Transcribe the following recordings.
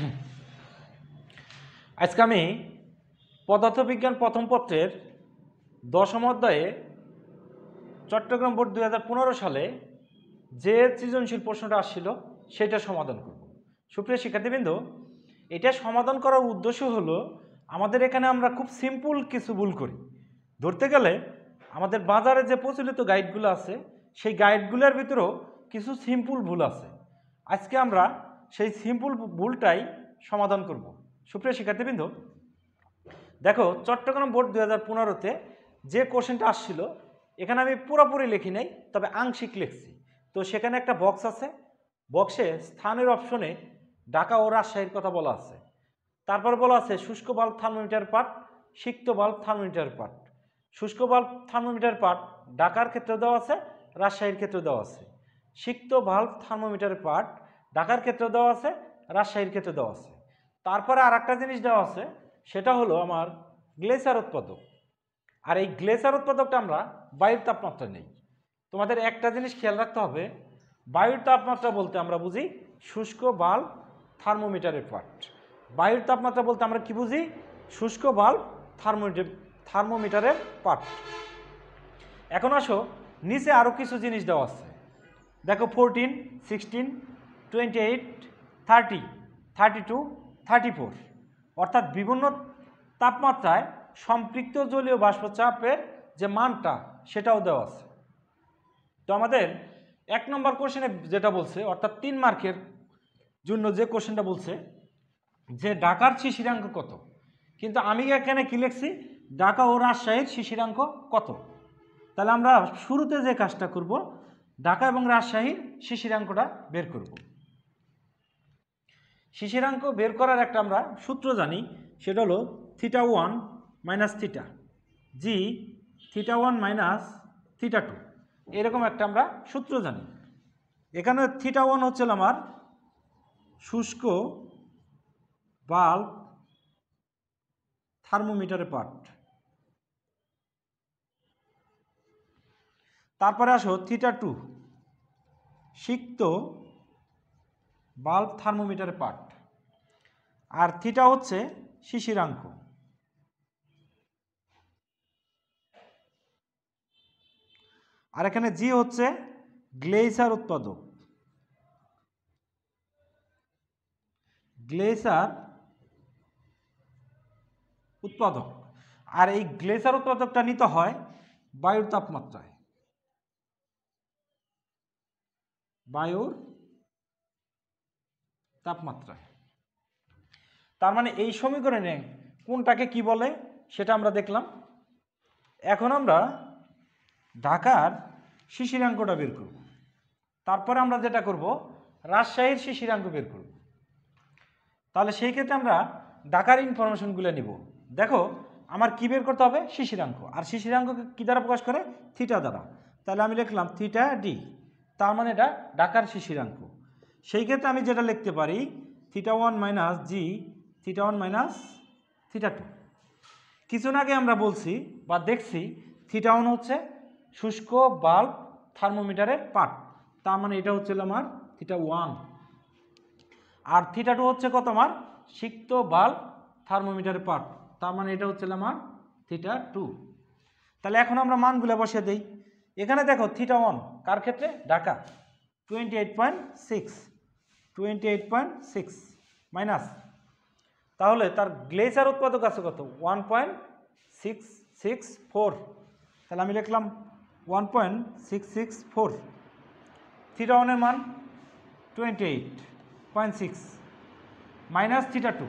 আজকে আমি পদার্থবিজ্ঞান প্রথম পত্রের দশম অধ্যায়ে চট্টগ্রাম বোর্ড দু সালে যে সৃজনশীল প্রশ্নটা আসছিল সেটা সমাধান করব সুপ্রিয় শিক্ষার্থীবৃন্দ এটা সমাধান করার উদ্দেশ্য হলো আমাদের এখানে আমরা খুব সিম্পল কিছু ভুল করি ধরতে গেলে আমাদের বাজারে যে প্রচলিত গাইডগুলো আছে সেই গাইডগুলোর ভিতরেও কিছু সিম্পল ভুল আছে আজকে আমরা সেই সিম্পল ভুলটাই সমাধান করব সুপ্রিয় শিক্ষার্থীবৃন্দ দেখো চট্টগ্রাম বোর্ড দু হাজার পনেরোতে যে কোশ্চেনটা আসছিল এখানে আমি পুরোপুরি লিখি নাই তবে আংশিক লিখছি তো সেখানে একটা বক্স আছে বক্সে স্থানের অপশনে ঢাকা ও রাজশাহীর কথা বলা আছে তারপর বলা আছে শুষ্ক বাল্ব থার্মোমিটার পাট সিক্ত বাল্ব থার্মোমিটার পাট শুষ্ক বাল্ব থার্মোমিটার পাট ঢাকার ক্ষেত্রে দেওয়া আছে রাজশাহীর ক্ষেত্রে দেওয়া আছে সিক্ত বাল্ব থার্মোমিটার পাট ঢাকার ক্ষেত্রে দেওয়া আছে রাজশাহীর ক্ষেত্রে দেওয়া আছে তারপরে আর একটা জিনিস দেওয়া আছে সেটা হলো আমার গ্লেসার উৎপাদক আর এই গ্লেসার উৎপাদকটা আমরা বায়ুর তাপমাত্রা নেই তোমাদের একটা জিনিস খেয়াল রাখতে হবে বায়ুর তাপমাত্রা বলতে আমরা বুঝি শুষ্ক বাল থার্মোমিটারের পার্ট বায়ুর তাপমাত্রা বলতে আমরা কি বুঝি শুষ্ক বাল থার্মোমিটার থার্মোমিটারের পার্ট এখন আসো নিচে আরও কিছু জিনিস দেওয়া আছে দেখো fourteen sixteen twenty eight thirty thirty two thirty four অর্থাৎ বিভিন্ন তাপমাত্রায় সম্পৃক্ত জলীয় বাষ্পচাপের যে মানটা সেটাও দেওয়া আছে তো আমাদের এক নম্বর কোশ্চেনে যেটা বলছে অর্থাৎ তিন মার্কের জন্য যে কোশ্চেনটা বলছে যে ঢাকার শিশিরাঙ্ক কত কিন্তু আমি এখানে কী লিখছি ঢাকা ও রাজশাহীর শিশিরাঙ্ক কত তাহলে আমরা শুরুতে যে কাজটা করব ঢাকা এবং রাজশাহীর শিশিরাঙ্কটা বের করব শিশিরাঙ্ক বের করার একটা আমরা সূত্র জানি সেটা হলো theta one minus theta G theta one minus theta two এরকম একটা আমরা সূত্র জানি এখানে থিটা ওয়ান হচ্ছিল আমার শুষ্ক বাল্ব থার্মোমিটারের পার্ট তারপরে আসো থিটা টু সিক্ত বাল্ব থার্মোমিটারের পার্ট আর থিটা হচ্ছে শিশিরাঙ্ক আর এখানে জি হচ্ছে গ্লেসার উৎপাদক গ্লেসার উৎপাদক আর এই গ্লেসার উৎপাদকটা নিতে হয় বায়ুর তাপমাত্রায় বায়ুর তাপমাত্রায় তার মানে এই সমীকরণে কোনটাকে কি বলে সেটা আমরা দেখলাম এখন আমরা ঢাকার শিশিরাঙ্কটা বের করব তারপরে আমরা যেটা করব রাজশাহীর শিশিরাঙ্ক বের করব তাহলে সেই ক্ষেত্রে আমরা ঢাকার ইনফরমেশনগুলো নিব দেখো আমার কী বের করতে হবে শিশিরাঙ্ক আর শিশিরাঙ্ককে কী দ্বারা প্রকাশ করে থিটা দ্বারা তাহলে আমি লিখলাম থিটা ডি তার মানে এটা ঢাকার শিশিরাঙ্ক সেই ক্ষেত্রে আমি যেটা লিখতে পারি theta one minus G theta one minus theta two কিছুদিন আগে আমরা বলছি বা দেখছি থিটা ওয়ান হচ্ছে শুষ্ক বাল্ব থার্মোমিটারের পার্ট তার মানে এটা হচ্ছিল আমার থিটা ওয়ান আর থিটা টু হচ্ছে কত আমার সিক্ত বাল্ব থার্মোমিটারের পার্ট তার মানে এটা হচ্ছিল আমার থিটা টু তাহলে এখন আমরা মানগুলো বসে দিই এখানে দেখো থিটা ওয়ান কার ক্ষেত্রে Dhaka twenty eight point six twenty eight point six minus তাহলে তার গ্লেজার উৎপাদক আছে কত one point six six four তাহলে আমি লিখলাম one point six six four theta ওয়ানের মান twenty eight point six minus theta two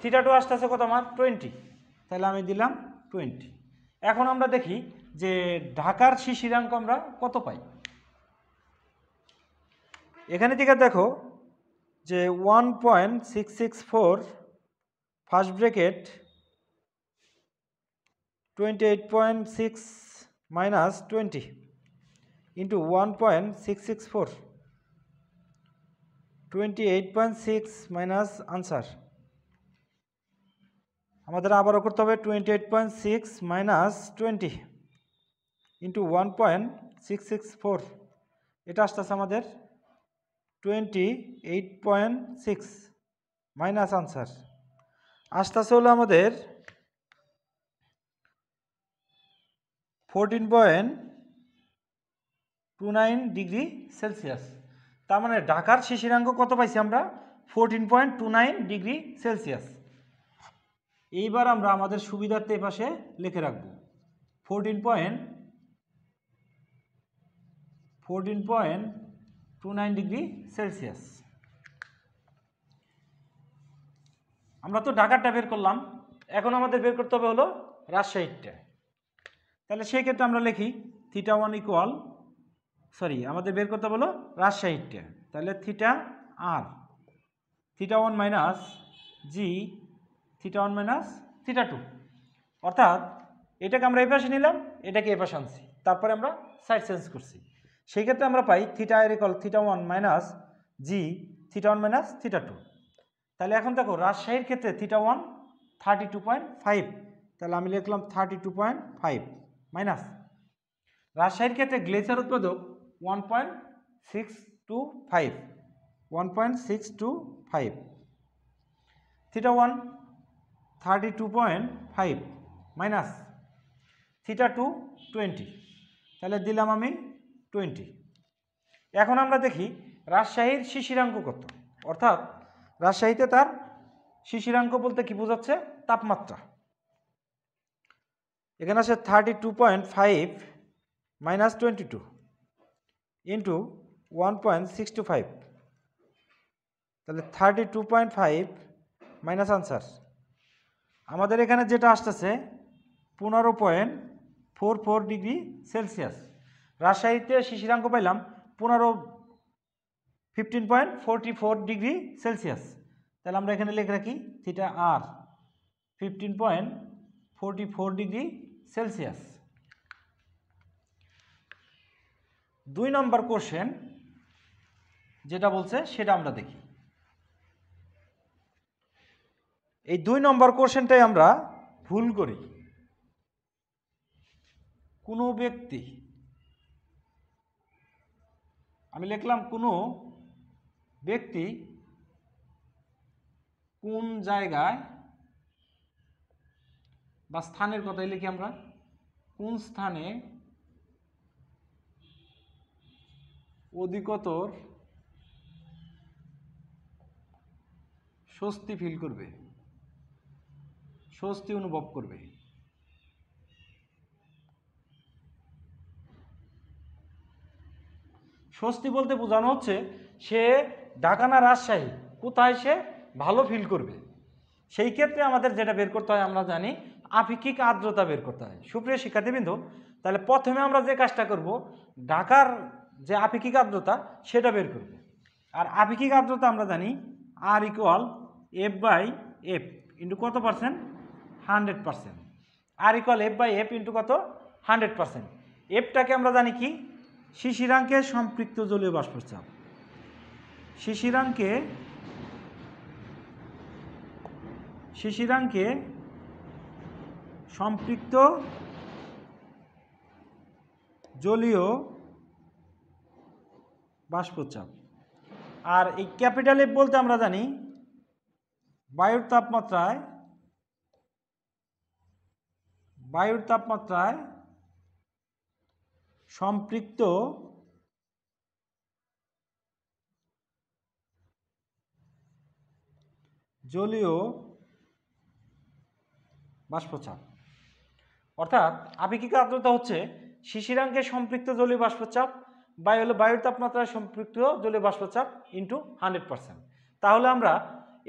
theta two আছে কত আমার টোয়েন্টি তাহলে আমি দিলাম টোয়েন্টি এখন আমরা দেখি যে ঢাকার শিশিরাঙ্ক আমরা কত পাই এখানে থেকে দেখো যে one point six six four first bracket twenty eight point six minus twenty into one point six six four twenty eight point six minus answer আমাদের আবারও করতে হবে twenty eight point six minus twenty into one point six six four এটা আসতেছে আমাদের twenty eight point six minus answer আসতেছে হলো আমাদের fourteen point two nine degree Celsius তার মানে ঢাকার শিশিরাঙ্গ কত পাইছি আমরা fourteen point two nine degree Celsius এইবার আমরা আমাদের সুবিধার্থে পাশে লিখে রাখব fourteen point fourteen point two nine degree Celsius আমরা তো ঢাকারটা বের করলাম এখন আমাদের বের করতে হবে হলো রাজশাহীরটা তাহলে সেই ক্ষেত্রে আমরা লিখি থিটা ওয়ান ইকুয়াল সরি আমাদের বের করতে বলো রাজশাহীরটা তাহলে থিটা আর theta one minus G theta one minus theta two অর্থাৎ এটাকে আমরা এ পাশে নিলাম এটাকে এ পাশে আনছি তারপরে আমরা সাইড চেঞ্জ করছি সেই ক্ষেত্রে আমরা পাই থিটা আর equal theta one minus G theta one minus theta two তাহলে এখন দেখো রাজশাহীর ক্ষেত্রে theta one thirty two point five তাহলে আমি লিখলাম thirty two point five minus রাজশাহীর ক্ষেত্রে গ্লেসিয়ার উৎপাদক one point six two five one point six two five theta one thirty two point five minus theta two twenty তাহলে দিলাম আমি twenty এখন আমরা দেখি রাজশাহীর শিশিরাঙ্ক কত অর্থাৎ রাজশাহীতে তার শিশিরাঙ্ক বলতে কি বোঝাচ্ছে তাপমাত্রা এখানে আছে thirty two point five minus twenty two into one point six two five তাহলে thirty two point five minus answer আমাদের এখানে যেটা আসতেছে পনেরো point four four degree Celsius রাজশাহীতে শিশিরাঙ্ক পাইলাম পনেরো fifteen point forty four degree Celsius তাহলে আমরা এখানে লিখে রাখি থিটা আর fifteen point forty four degree Celsius দুই নম্বর কোশ্চেন যেটা বলছে সেটা আমরা দেখি এই দুই নম্বর কোশ্চেনটাই আমরা ভুল করি কোনো ব্যক্তি আমি লিখলাম কোনো ব্যক্তি কোন জায়গায় বা স্থানের কথাই লিখি আমরা কোন স্থানে অধিকতর স্বস্তি ফিল করবে স্বস্তি অনুভব করবে স্বস্তি বলতে বোঝানো হচ্ছে সে ঢাকা না রাজশাহী কোথায় সে ভালো ফিল করবে সেই ক্ষেত্রে আমাদের যেটা বের করতে হয় আমরা জানি আপেক্ষিক আর্দ্রতা বের করতে হয় সুপ্রিয় শিক্ষার্থীবৃন্দ তাহলে প্রথমে আমরা যে কাজটা করব ঢাকার যে আপেক্ষিক আর্দ্রতা সেটা বের করব আর আপেক্ষিক আর্দ্রতা আমরা জানি R equal F by F into কত percent hundred percent R equal F by F into কত হান্ড্রেড পার্সেন্ট এফটাকে আমরা জানি কি শিশিরাঙ্কের সম্পৃক্ত জলীয় বাষ্পচাপ শিশিরামকে শিশিরামকে সম্পৃক্ত জলীয় বাষ্পচাপ আর এই ক্যাপিটাল এফ বলতে আমরা জানি বায়ুর তাপমাত্রায় বায়ুর তাপমাত্রায় সম্পৃক্ত জলীয় বাষ্পচাপ অর্থাৎ আপেক্ষিক আর্দ্রতা হচ্ছে শিশিরাঙ্কে সম্পৃক্ত জলীয় বাষ্পচাপ বা হলো বায়ুর তাপমাত্রায় সম্পৃক্ত জলীয় বাষ্পচাপ ইন্টু হান্ড্রেড পারসেন্ট তাহলে আমরা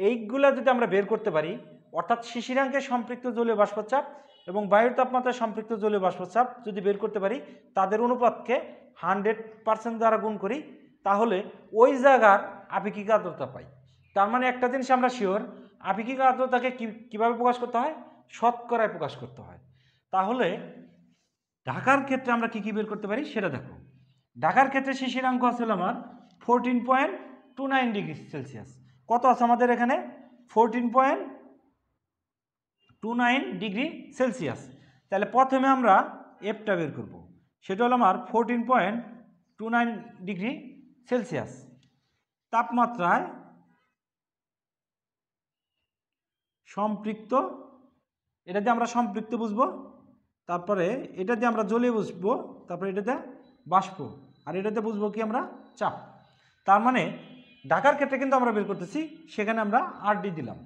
এইগুলা যদি আমরা বের করতে পারি অর্থাৎ শিশিরাঙ্কে সম্পৃক্ত জলীয় বাষ্পচাপ এবং বায়ুর তাপমাত্রায় সম্পৃক্ত জলীয় বাষ্পচাপ যদি বের করতে পারি তাদের অনুপাতকে হান্ড্রেড পারসেন্ট দ্বারা গুণ করি তাহলে ওই জায়গার আপেক্ষিক আর্দ্রতা পাই তার মানে একটা জিনিস আমরা শিওর আপেক্ষিক আর্দ্রতাকে কীভাবে প্রকাশ করতে হয় শতকরায় প্রকাশ করতে হয় তাহলে ঢাকার ক্ষেত্রে আমরা কী কী বের করতে পারি সেটা দেখো ঢাকার ক্ষেত্রে শিশিরাঙ্ক আছে আমার fourteen point two nine degree Celsius কত আছে আমাদের এখানে fourteen point two nine degree Celsius তাহলে প্রথমে আমরা এফটা বের করব সেটা হলো আমার fourteen point two nine degree Celsius তাপমাত্রায় সম্পৃক্ত এটা দিয়ে আমরা সম্পৃক্ত বুঝবো তারপরে এটা দিয়ে আমরা জলীয় বুঝবো তারপরে এটাতে বাষ্প আর এটাতে বুঝবো কি আমরা চাপ তার মানে ঢাকার ক্ষেত্রে কিন্তু আমরা বের করতেছি সেখানে আমরা আর ডি দিলাম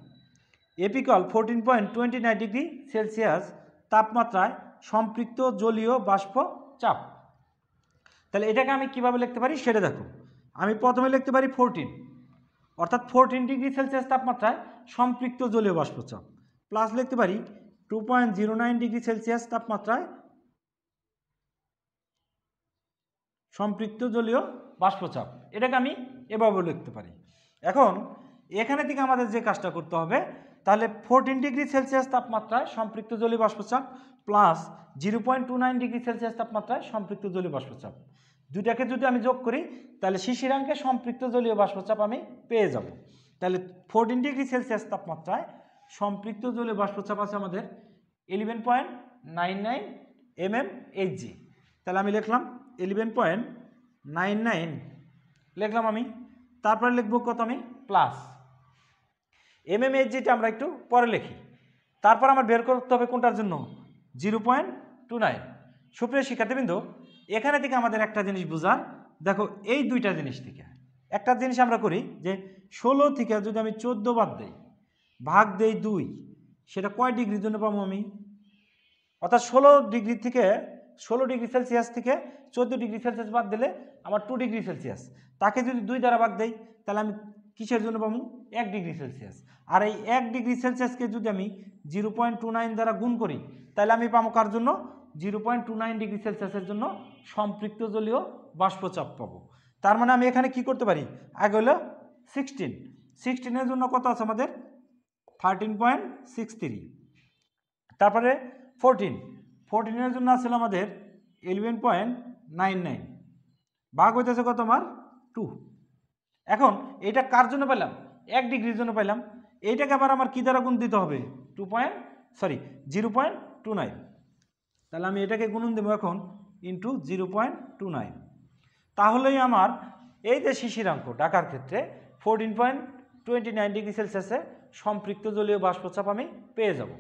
এপিকল fourteen point twenty nine degree Celsius তাপমাত্রায় সম্পৃক্ত জলীয় বাষ্প চাপ তাহলে এটাকে আমি কিভাবে লিখতে পারি সেটা দেখো আমি প্রথমে লিখতে পারি ফোরটিন অর্থাৎ ফোরটিন ডিগ্রি সেলসিয়াস তাপমাত্রায় সম্পৃক্ত জলীয় বাষ্পচাপ প্লাস লিখতে পারি two point zero nine degree Celsius তাপমাত্রায় সম্পৃক্ত জলীয় বাষ্পচাপ এটাকে আমি এভাবে লিখতে পারি এখন এখানে থেকে আমাদের যে কাজটা করতে হবে তাহলে ফোরটিন ডিগ্রি সেলসিয়াস তাপমাত্রায় সম্পৃক্ত জলীয় বাষ্পচাপ plus zero point two nine degree Celsius তাপমাত্রায় সম্পৃক্ত জলীয় বাষ্পচাপ দুইটাকে যদি আমি যোগ করি তাহলে শিশিরাঙ্কে সম্পৃক্ত জলীয় বাষ্পচাপ আমি পেয়ে যাব তাহলে ফোরটিন ডিগ্রি সেলসিয়াস তাপমাত্রায় সম্পৃক্ত জলীয় বাষ্পচাপ আছে আমাদের eleven point nine nine M M H G তাহলে আমি লিখলাম ইলেভেন পয়েন্ট নাইন নাইন লিখলাম আমি তারপরে লিখব কত আমি প্লাস এম এম এইচজিটা আমরা একটু পরে লিখি তারপর আমার বের করতে হবে কোনটার জন্য জিরো পয়েন্ট টু নাইন সুপ্রিয় শিক্ষার্থীবৃন্দ এখানে থেকে আমাদের একটা জিনিস বোঝা দেখো এই দুইটা জিনিস থেকে একটা জিনিস আমরা করি যে ষোলো থেকে যদি আমি চোদ্দো বাদ দেই ভাগ দেই দুই সেটা কয় ডিগ্রির জন্য পাবো আমি অর্থাৎ ষোলো ডিগ্রি থেকে ষোলো ডিগ্রি সেলসিয়াস থেকে চোদ্দো ডিগ্রি সেলসিয়াস বাদ দিলে আমার টু ডিগ্রি সেলসিয়াস তাকে যদি দুই দ্বারা বাদ দেই তাহলে আমি কিসের জন্য পাবো এক ডিগ্রি সেলসিয়াস আর এই এক ডিগ্রি সেলসিয়াসকে যদি আমি জিরো পয়েন্ট টু নাইন দ্বারা গুণ করি তাহলে আমি পাবো কার জন্য zero point two nine degree সেলসিয়াসের জন্য সম্পৃক্ত জলীয় বাষ্পচাপ পাবো তার মানে আমি এখানে কি করতে পারি আগে হলো সিক্সটিন সিক্সটিনের জন্য কত আছে আমাদের থার্টিন পয়েন্ট সিক্স থ্রি তারপরে ফোরটিন ফোরটিনের জন্য আসলে আমাদের ইলেভেন পয়েন্ট নাইন নাইন ভাগ হইতেছে কত আমার টু এখন এটা কার জন্য পেলাম এক ডিগ্রির জন্য পেলাম এইটাকে আবার আমার কী দ্বারা গুণ দিতে হবে two point sorry zero point two nine তাহলে আমি এটাকে গুণন দেবো এখন into zero point two nine তাহলেই আমার এই যে শিশিরাঙ্ক ডাকার ক্ষেত্রে fourteen point twenty nine degree সেলসিয়াসে সম্পৃক্ত জলীয় বাষ্পচাপ আমি পেয়ে যাব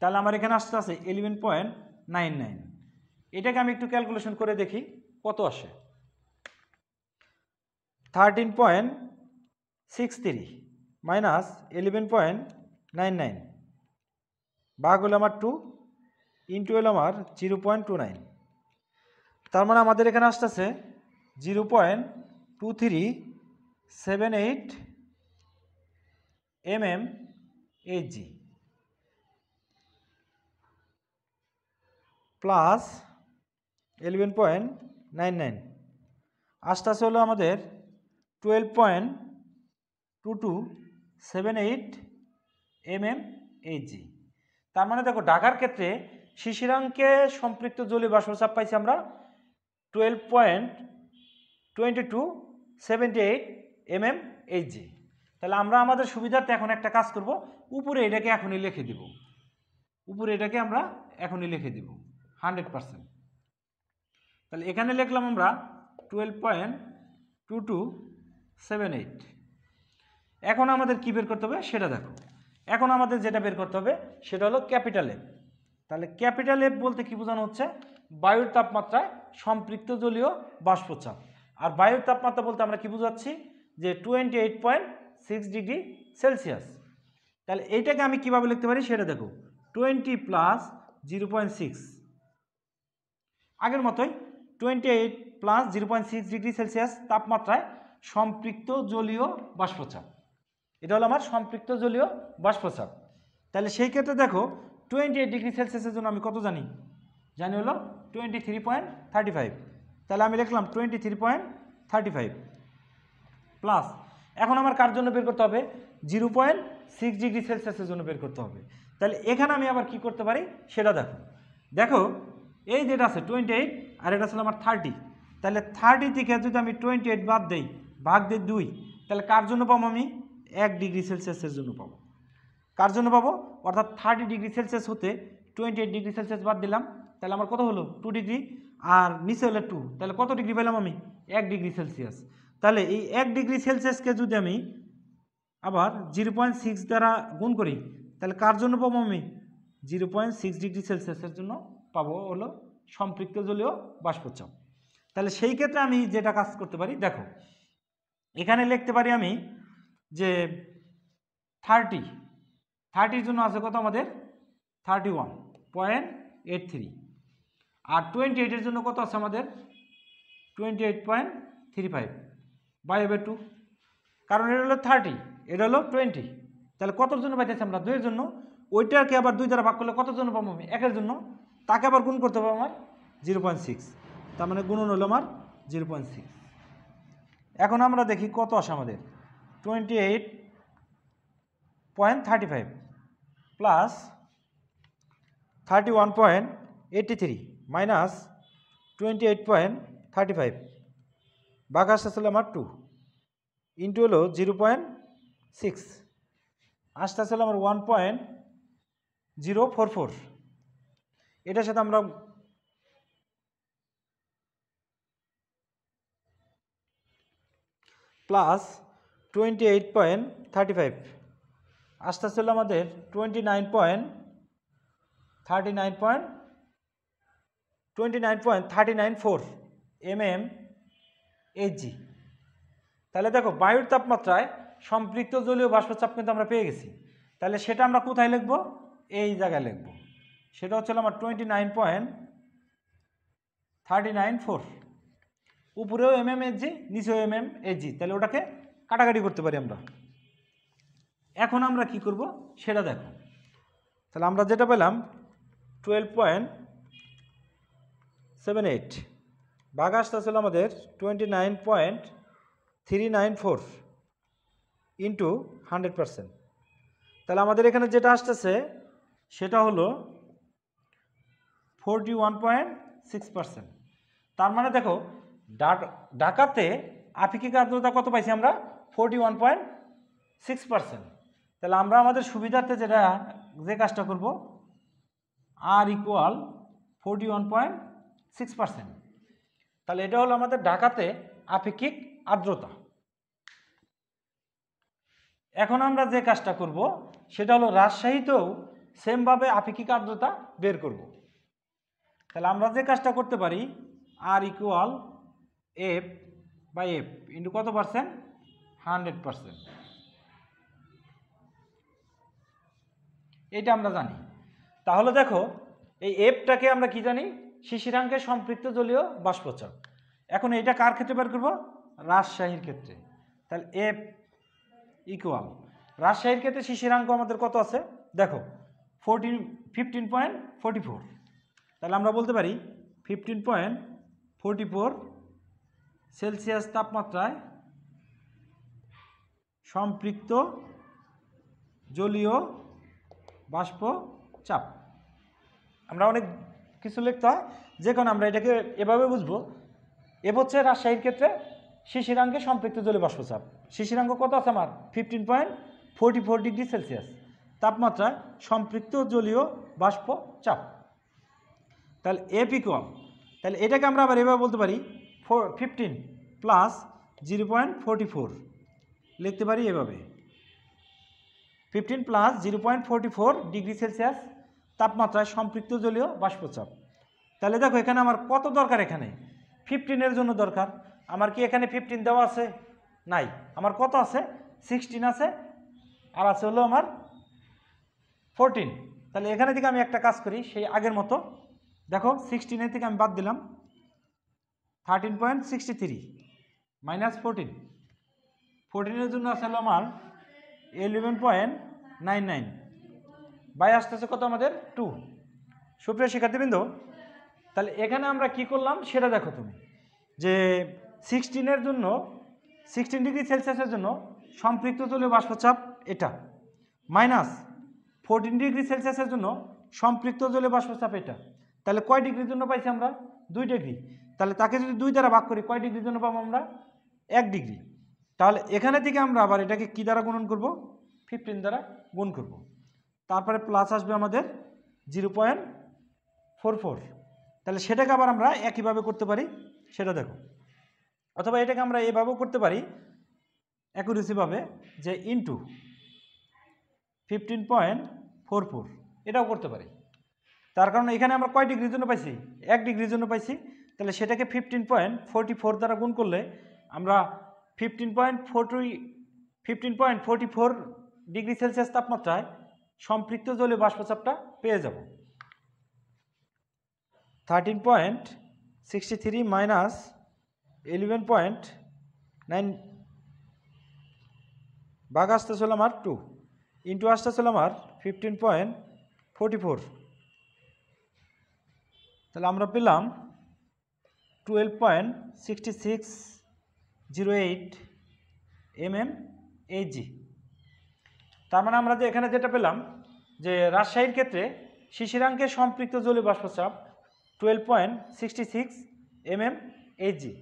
তাহলে আমার এখানে আসতে আছে ইলেভেন পয়েন্ট নাইন নাইন এটাকে আমি একটু ক্যালকুলেশন করে দেখি কত আসে thirteen point six three minus eleven point nine nine বাঘ হলো আমার টু ইন্টু হলো আমার জিরো পয়েন্ট টু নাইন তার মানে আমাদের এখানে আসতেছে zero point two three seven eight M M H G G plus eleven point nine nine আস্তে আস্তে হলো আমাদের twelve point two two seven eight M M H G G তার মানে দেখো ডাকার ক্ষেত্রে শিশিরাঙ্কে সম্পৃক্ত জলীয় বাষ্পচাপ পাইছি আমরা twelve point twenty two seventy eight M M G তাহলে আমরা আমাদের সুবিধার্থে এখন একটা কাজ করব উপরে এটাকে এখনই লিখে দিব উপরে এটাকে আমরা এখনই লিখে দিব হান্ড্রেড পারসেন্ট তাহলে এখানে লিখলাম আমরা twelve point two two seven eight এখন আমাদের কী বের করতে হবে সেটা দেখো এখন আমাদের যেটা বের করতে হবে সেটা হলো ক্যাপিটাল এফ তাহলে ক্যাপিটাল এফ বলতে কি বোঝানো হচ্ছে বায়ুর তাপমাত্রায় সম্পৃক্ত জলীয় বাষ্পচাপ আর বায়ুর তাপমাত্রা বলতে আমরা কি বোঝাচ্ছি যে twenty eight point six degree Celsius তাহলে এইটাকে আমি কিভাবে লিখতে পারি সেটা দেখো twenty plus zero point six আগের মতোই twenty eight plus zero point six degree Celsius তাপমাত্রায় সম্পৃক্ত জলীয় বাষ্পচাপ এটা হলো আমার সম্পৃক্ত জলীয় বাষ্পচাপ তাহলে সেই ক্ষেত্রে দেখো টোয়েন্টি এইট ডিগ্রি সেলসিয়াসের জন্য আমি কত জানি জানি হলো twenty three point thirty five তাহলে আমি লিখলাম twenty three point thirty five plus এখন আমার কার জন্য বের করতে হবে জিরো পয়েন্ট সিক্স ডিগ্রি সেলসিয়াসের জন্য বের করতে হবে তাহলে এখানে আমি আবার কি করতে পারি সেটা দেখো দেখো এই যেটা আছে টোয়েন্টি এইট আর এটা আসলে আমার থার্টি তাহলে থার্টি থেকে যদি আমি টোয়েন্টি এইট বাদ দিই ভাগ দিই দুই তাহলে কার জন্য পাবো আমি এক ডিগ্রি সেলসিয়াসের জন্য পাবো কার জন্য পাবো অর্থাৎ থার্টি ডিগ্রি সেলসিয়াস হতে টোয়েন্টি এইট ডিগ্রি সেলসিয়াস বাদ দিলাম তাহলে আমার কত হলো টু ডিগ্রি আর নিচে হলে টু তাহলে কত ডিগ্রি পেলাম আমি এক ডিগ্রি সেলসিয়াস তাহলে এই এক ডিগ্রি সেলসিয়াসকে যদি আমি আবার জিরো পয়েন্ট সিক্স দ্বারা গুণ করি তাহলে কার জন্য পাবো আমি জিরো পয়েন্ট সিক্স ডিগ্রি সেলসিয়াসের জন্য পাবো হলো সম্পৃক্ত জলীয় বাষ্পচাপ তাহলে সেই ক্ষেত্রে আমি যেটা কাজ করতে পারি দেখো এখানে লিখতে পারি আমি যে থার্টি থার্টির জন্য আছে কত আমাদের thirty one point eight three আর টোয়েন্টি এইটের জন্য কত আছে আমাদের twenty eight point three five by এবার টু কারণ এটা হলো থার্টি এটা হলো টোয়েন্টি তাহলে কতর জন্য পাইতেছি আমরা দুইয়ের জন্য ওইটাকে আবার দুই দ্বারা ভাগ করলে কত জন্য পাবো আমি একের জন্য তাকে আবার গুণ করতে পারবো আমার জিরো পয়েন্ট সিক্স তার মানে গুণন হলো আমার জিরো পয়েন্ট সিক্স এখন আমরা দেখি কত আসে আমাদের twenty eight point thirty five plus thirty one point eighty three minus twenty eight point thirty five বাঘ আসতেছিল আমার টু ইন্টু হলো জিরো পয়েন্ট সিক্স আসতেছিল আমার one point zero four four এটার সাথে আমরা plus twenty eight point thirty five আস্তে ছিল আমাদের twenty nine point thirty nine point twenty nine point thirty nine four M M G তাহলে দেখো বায়ুর তাপমাত্রায় সম্পৃক্ত জলীয় বাষ্পচাপ কিন্তু আমরা পেয়ে গেছি তাহলে সেটা আমরা কোথায় লিখব এই জায়গায় লিখব সেটা হচ্ছে আমার twenty nine point thirty nine four উপরেও এম এম জি নিচেও এম এম জি তাহলে ওটাকে কাটাকাটি করতে পারি আমরা এখন আমরা কি করব সেটা দেখো তাহলে আমরা যেটা পেলাম টুয়েলভ পয়েন্ট সেভেন এইট বাগাসটা ছিল আমাদের twenty nine point three nine four into hundred percent তাহলে আমাদের এখানে যেটা আসতেছে সেটা হলো forty one point six percent তার মানে দেখো ডাকাতে আফিকিক আর্দ্রতা কত পাইছি আমরা forty one point six percent তাহলে আমরা আমাদের সুবিধার্থে যেটা যে কাজটা করব R equal forty one point six percent তাহলে এটা হলো আমাদের ঢাকাতে আপেক্ষিক আর্দ্রতা এখন আমরা যে কাজটা করব সেটা হলো রাজশাহীতেও সেমভাবে আপেক্ষিক আর্দ্রতা বের করব তাহলে আমরা যে কাজটা করতে পারি R equal F by F into কত পার্সেন্ট হান্ড্রেড পার্সেন্ট এটা আমরা জানি তাহলে দেখো এই এফটাকে আমরা কি জানি শিশিরাঙ্কের সম্পৃক্ত জলীয় বাষ্পচক এখন এটা কার ক্ষেত্রে বের করবো রাজশাহীর ক্ষেত্রে তাহলে এফ ইকুয়াল রাজশাহীর ক্ষেত্রে শিশিরাঙ্ক আমাদের কত আছে দেখো fourteen fifteen point forty four তাহলে আমরা বলতে পারি fifteen point forty four Celsius তাপমাত্রায় সম্পৃক্ত জলীয় বাষ্প চাপ আমরা অনেক কিছু লিখতে হয় যে কোনো আমরা এটাকে এভাবে বুঝবো এ হচ্ছে রাজশাহীর ক্ষেত্রে শিশিরাঙ্গে সম্পৃক্ত জলীয় বাষ্পচাপ শিশিরাঙ্গ কত আছে আমার fifteen point forty four degree Celsius তাপমাত্রা সম্পৃক্ত জলীয় বাষ্প চাপ তাহলে এফ কম তাহলে এটাকে আমরা আবার এভাবে বলতে পারি four fifteen plus zero point forty four লিখতে পারি এভাবে fifteen plus zero point forty four degree Celsius তাপমাত্রায় সম্পৃক্ত জলীয় বাষ্পচাপ তাহলে দেখো এখানে আমার কত দরকার এখানে ফিফটিনের জন্য দরকার আমার কি এখানে ফিফটিন দেওয়া আছে নাই আমার কত আছে সিক্সটিন আছে আর আছে হলো আমার ফোরটিন তাহলে এখানে থেকে আমি একটা কাজ করি সেই আগের মতো দেখো সিক্সটিনের থেকে আমি বাদ দিলাম thirteen point sixty three minus fourteen ফোরটিনের জন্য আছে হলো আমার eleven point nine nine by আসতেছে কত আমাদের টু সুপ্রিয় শিক্ষার্থীবৃন্দ তাহলে এখানে আমরা কি করলাম সেটা দেখো তুমি যে সিক্সটিনের জন্য সিক্সটিন ডিগ্রি সেলসিয়াসের জন্য সম্পৃক্ত জলীয় বাষ্পচাপ এটা মাইনাস ফোরটিন ডিগ্রি সেলসিয়াসের জন্য সম্পৃক্ত জলীয় বাষ্পচাপ এটা তাহলে কয় ডিগ্রির জন্য পাইছি আমরা দুই ডিগ্রি তাহলে তাকে যদি দুই দ্বারা ভাগ করি কয় ডিগ্রির জন্য পাবো আমরা এক ডিগ্রি তাহলে এখানে থেকে আমরা আবার এটাকে কি দ্বারা গুণন করব ফিফটিন দ্বারা গুণ করব তারপরে প্লাস আসবে আমাদের জিরো পয়েন্ট ফোর ফোর তাহলে সেটাকে আবার আমরা একইভাবে করতে পারি সেটা দেখো অথবা এটাকে আমরা এভাবেও করতে পারি অ্যাকুরেসিভাবে যে into fifteen point four four এটাও করতে পারি তার কারণ এখানে আমরা কয় ডিগ্রির জন্য পাইছি এক ডিগ্রির জন্য পাইছি তাহলে সেটাকে ফিফটিন পয়েন্ট ফোরটি ফোর দ্বারা গুণ করলে আমরা fifteen point forty fifteen point four degree Celsius তাপমাত্রায় সম্পৃক্ত জলীয় বাষ্পচাপটা পেয়ে যাব thirteen point sixty three minus eleven point nine বাঘ ছিল আমার টু ইন্টু ছিল আমার ফিফটিন পয়েন্ট ফোরটি ফোর তাহলে আমরা পেলাম twelve point sixty six zero eight M M M H G তার মানে আমরা যে এখানে যেটা পেলাম যে রাজশাহীর ক্ষেত্রে শিশিরাঙ্কে সম্পৃক্ত জলীয় বাষ্পচাপ twelve point sixty six M M H G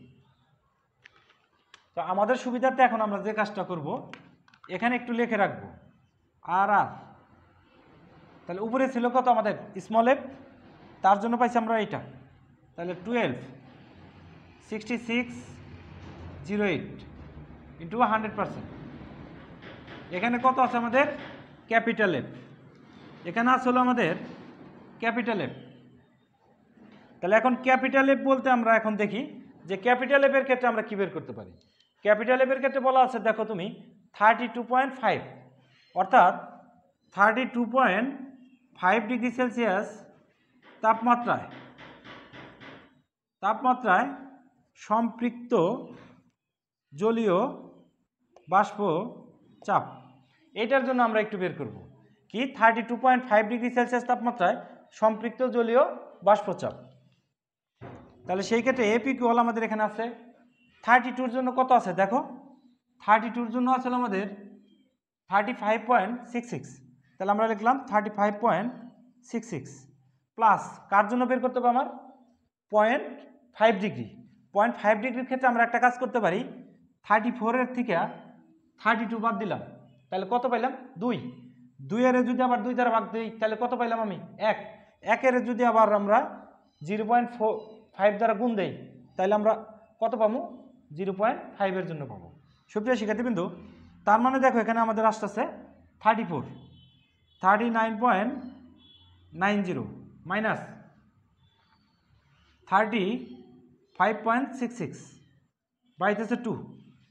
তো আমাদের সুবিধার্থে এখন আমরা যে কাজটা করব এখানে একটু লিখে রাখব আর আর তাহলে উপরে ছিল কত আমাদের স্মল এফ তার জন্য পাইছি আমরা এইটা তাহলে twelve sixty six zero eight into hundred percent এখানে কত আছে আমাদের ক্যাপিটাল এফ এখানে আছে হলো আমাদের ক্যাপিটাল এফ তাহলে এখন ক্যাপিটাল এফ বলতে আমরা এখন দেখি যে ক্যাপিটাল এফের ক্ষেত্রে আমরা কী বের করতে পারি ক্যাপিটাল এফের ক্ষেত্রে বলা আছে দেখো তুমি থার্টি টু পয়েন্ট ফাইভ অর্থাৎ thirty two point five degree Celsius তাপমাত্রায় তাপমাত্রায় সম্পৃক্ত জলীয় বাষ্প চাপ এটার জন্য আমরা একটু বের করব কি thirty two point five degree Celsius তাপমাত্রায় সম্পৃক্ত জলীয় বাষ্পচাপ তাহলে সেই ক্ষেত্রে এপিকিউল আমাদের এখানে আছে থার্টি টুর জন্য কত আছে দেখো থার্টি টুর জন্য আছে আমাদের thirty five point six six তাহলে আমরা লিখলাম thirty five point six six plus কার জন্য বের করতে হবে আমার point five degree point five ডিগ্রির ক্ষেত্রে আমরা একটা কাজ করতে পারি থার্টি ফোরের থেকে থার্টি টু বাদ দিলাম তাহলে কত পাইলাম দুই দুইয়ের যদি আবার দুই দ্বারা ভাগ দিই তাহলে কত পাইলাম আমি এক একের যদি আবার আমরা জিরো পয়েন্ট ফাইভ দ্বারা গুণ দেই তাহলে আমরা কত পাবো জিরো পয়েন্ট ফাইভের জন্য পাবো শিক্ষার্থী কিন্তু তার মানে দেখো এখানে আমাদের আসতেছে thirty four thirty nine point nine zero minus thirty five point six six বাইতেছে টু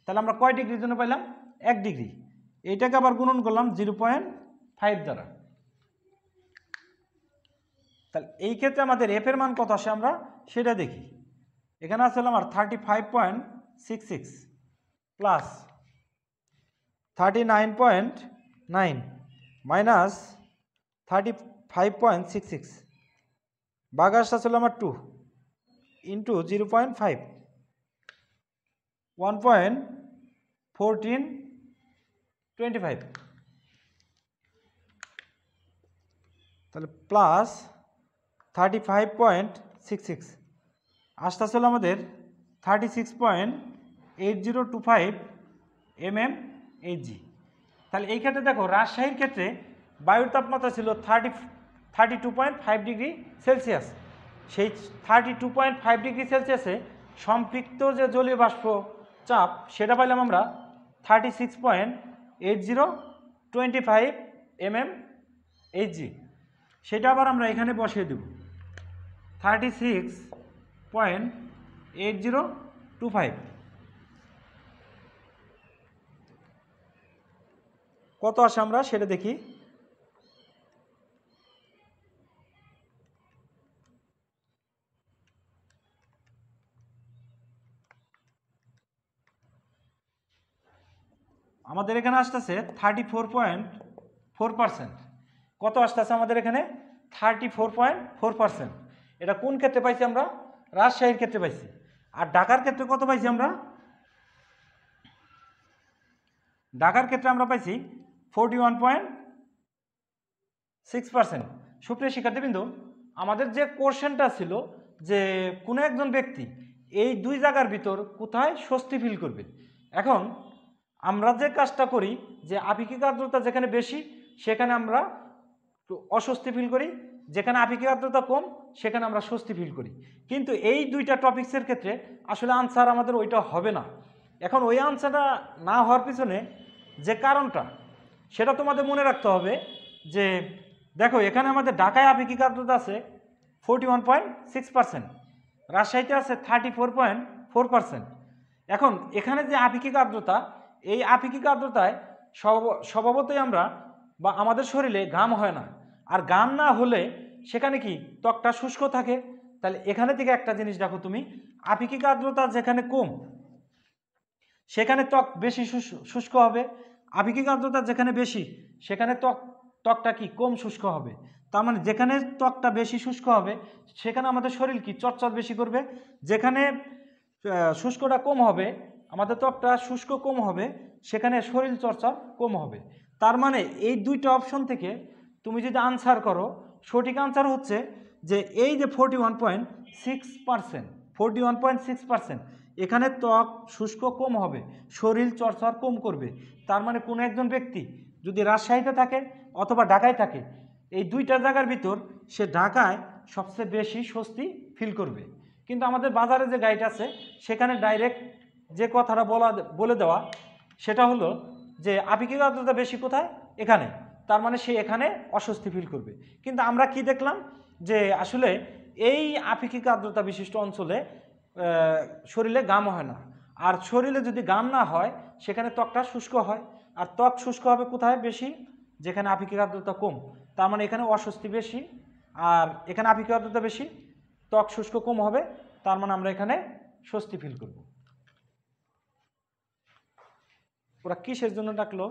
তাহলে আমরা কয় ডিগ্রির জন্য পাইলাম এক ডিগ্রি এইটাকে আবার গুণন করলাম জিরো পয়েন্ট ফাইভ দ্বারা তাহলে এই ক্ষেত্রে আমাদের এফের মান কত আসে আমরা সেটা দেখি এখানে আসলে আমার thirty five point six six plus thirty nine point nine minus thirty five point six six বাগাস আসলে আমার two into zero point five one point fourteen twenty five তাহলে plus thirty five point six six আসতে হলো আমাদের thirty six point eight zero two five M M H G তাহলে এই ক্ষেত্রে দেখো রাজশাহীর ক্ষেত্রে বায়ুর তাপমাত্রা ছিল thirty thirty two point five degree Celsius সেই thirty two point five degree সেলসিয়াসে সম্পৃক্ত যে জলীয় বাষ্প চাপ সেটা পাইলাম আমরা thirty six point eight zero twenty five M M H G সেটা আবার আমরা এখানে বসিয়ে দেব thirty six point eight zero two five কত আসে আমরা সেটা দেখি আমাদের এখানে আসতেছে thirty four point four percent কত আসতেছে আমাদের এখানে thirty four point four percent এটা কোন ক্ষেত্রে পাইছি আমরা রাজশাহীর ক্ষেত্রে পাইছি আর ঢাকার ক্ষেত্রে কত পাইছি আমরা ঢাকার ক্ষেত্রে আমরা পাইছি forty one point six percent সুপ্রিয় শিক্ষার্থীবৃন্দ আমাদের যে কোশ্চেনটা ছিল যে কোনো একজন ব্যক্তি এই দুই জায়গার ভিতর কোথায় স্বস্তি ফিল করবে এখন আমরা যে কাজটা করি যে আপেক্ষিক আর্দ্রতা যেখানে বেশি সেখানে আমরা অস্বস্তি ফিল করি যেখানে আপেক্ষিক আর্দ্রতা কম সেখানে আমরা স্বস্তি ফিল করি কিন্তু এই দুইটা টপিক্সের ক্ষেত্রে আসলে আনসার আমাদের ওইটা হবে না এখন ওই আনসারটা না হওয়ার পিছনে যে কারণটা সেটা তোমাদের মনে রাখতে হবে যে দেখো এখানে আমাদের ঢাকায় আপেক্ষিক আর্দ্রতা আছে forty one point six percent রাজশাহীতে আছে thirty four point four percent এখন এখানে যে আপেক্ষিক আর্দ্রতা এই আপেক্ষিক আর্দ্রতায় স্বভাবতই আমরা বা আমাদের শরীরে ঘাম হয় না আর ঘাম না হলে সেখানে কি ত্বকটা শুষ্ক থাকে তাহলে এখানে থেকে একটা জিনিস দেখো তুমি আপেক্ষিক আর্দ্রতা যেখানে কম সেখানে ত্বক বেশি শুষ্ক হবে আপেক্ষিক আর্দ্রতা যেখানে বেশি সেখানে ত্বক ত্বকটা কি কম শুষ্ক হবে তার মানে যেখানে ত্বকটা বেশি শুষ্ক হবে সেখানে আমাদের শরীর কি চটচট বেশি করবে যেখানে শুষ্কটা কম হবে আমাদের ত্বকটা শুষ্ক কম হবে সেখানে শরীর চর্চা কম হবে তার মানে এই দুইটা অপশন থেকে তুমি যদি আনসার করো সঠিক আনসার হচ্ছে যে এই যে forty one point six percent forty one point six percent এখানে ত্বক শুষ্ক কম হবে শরীর চর্চা কম করবে তার মানে কোনো একজন ব্যক্তি যদি রাজশাহীতে থাকে অথবা ঢাকায় থাকে এই দুইটা জায়গার ভিতর সে ঢাকায় সবচেয়ে বেশি স্বস্তি ফিল করবে কিন্তু আমাদের বাজারে যে গাইড আছে সেখানে ডাইরেক্ট যে কথাটা বলা বলে দেওয়া সেটা হলো যে আপেক্ষিক আর্দ্রতা বেশি কোথায় এখানে তার মানে সে এখানে অস্বস্তি ফিল করবে কিন্তু আমরা কি দেখলাম যে আসলে এই আপেক্ষিক আর্দ্রতা বিশিষ্ট অঞ্চলে শরীরে গাম হয় না আর শরীরে যদি গাম না হয় সেখানে ত্বকটা শুষ্ক হয় আর ত্বক শুষ্ক হবে কোথায় বেশি যেখানে আপেক্ষিক আর্দ্রতা কম তার মানে এখানে অস্বস্তি বেশি আর এখানে আপেক্ষিক আর্দ্রতা বেশি ত্বক শুষ্ক কম হবে তার মানে আমরা এখানে স্বস্তি ফিল করবো ওরা কিসের জন্য ডাকলো